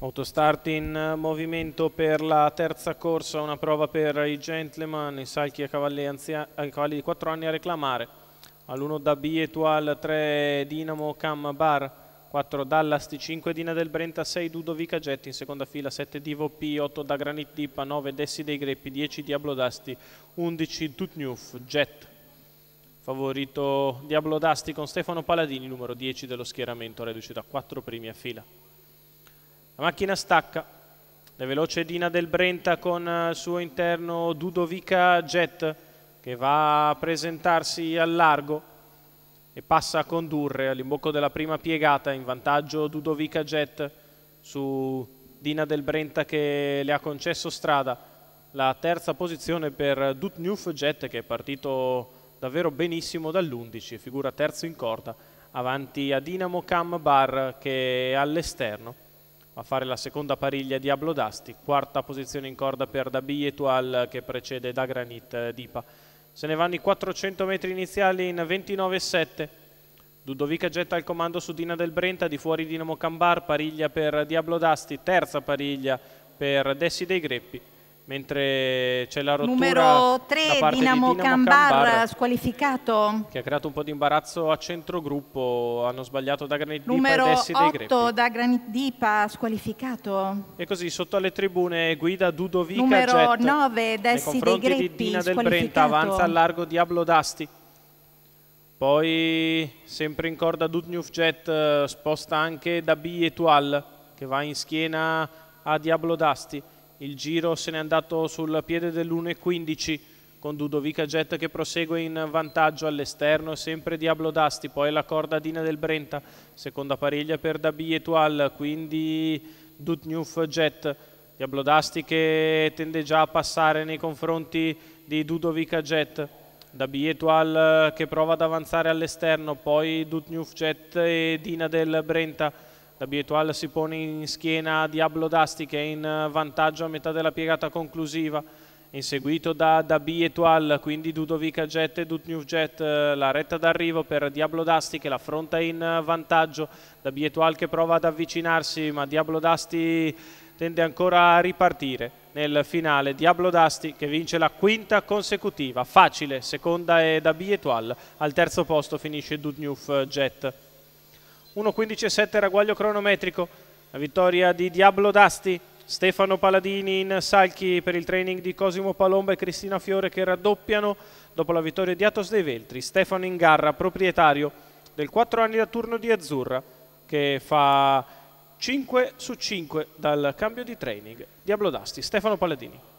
Autostart in movimento per la terza corsa, una prova per i gentleman, i salchi a cavalli, anzia, a eh, cavalli di 4 anni a reclamare. All'1 da Bietual, 3 Dinamo Cam Bar, 4 Dallas, 5 Dina del Brenta, 6 Dudovica Jet, in seconda fila 7 Divo P, 8 da Granit Dipa, 9 Dessi dei Greppi, 10 Diablo Dasti, 11 Tutnuf, Jet. Favorito Diablo Dasti con Stefano Paladini, numero 10 dello schieramento, reduce da 4 primi a fila. La macchina stacca, la veloce Dina del Brenta con eh, il suo interno Dudovica Jet che va a presentarsi al largo e passa a condurre all'imbocco della prima piegata in vantaggio Dudovica Jet su Dina del Brenta che le ha concesso strada. La terza posizione per Dutnuf Jet che è partito davvero benissimo dall'11, figura terzo in corda, avanti a Dinamo Cam Bar che è all'esterno a fare la seconda pariglia Diablo Dasti, quarta posizione in corda per Dabi Etual che precede da Granit eh, Dipa. Se ne vanno i 400 metri iniziali in 29,7. Ludovica getta il comando su Dina del Brenta, di fuori Dinamo Cambar, pariglia per Diablo Dasti, terza pariglia per Dessi dei Greppi mentre c'è la rottura numero 3 Dinamo, di Dinamo Cambar, Cambar, squalificato che ha creato un po' di imbarazzo a centrogruppo hanno sbagliato da Granit numero Dipa numero 8 da Granit Dipa squalificato e così sotto alle tribune guida Dudovica numero Jet, 9 Dessi dei Greppi di Dina del Brenta avanza al largo Diablo Dasti poi sempre in corda Dudnuf Jet eh, sposta anche da B e Tual che va in schiena a Diablo Dasti il giro se n'è andato sul piede dell'1.15 con Dudovica Jet che prosegue in vantaggio all'esterno, sempre Diablo Dasti, poi la cordadina del Brenta, seconda pariglia per Dabi Etual, quindi Dutnuf Jet, Diablo Dasti che tende già a passare nei confronti di Dudovica Jet, Dabi Etual che prova ad avanzare all'esterno, poi Dutnuf Jet e Dina del Brenta, la Bietual si pone in schiena Diablo Dasti che è in vantaggio a metà della piegata conclusiva, inseguito da, da Bietual, quindi Dudovica Jet e eh, Dutnewjet, la retta d'arrivo per Diablo Dasti che l'affronta in vantaggio, da Bietual che prova ad avvicinarsi ma Diablo Dasti tende ancora a ripartire nel finale Diablo Dasti che vince la quinta consecutiva facile, seconda è da Bietual al terzo posto finisce Dudnuf Jet 1.15.7 raguaglio cronometrico, la vittoria di Diablo Dasti, Stefano Paladini in Salchi per il training di Cosimo Palomba e Cristina Fiore che raddoppiano dopo la vittoria di Atos dei Veltri, Stefano Ingarra, proprietario del 4 anni da turno di Azzurra che fa 5 su 5 dal cambio di training. Diablo Dasti, Stefano Paladini.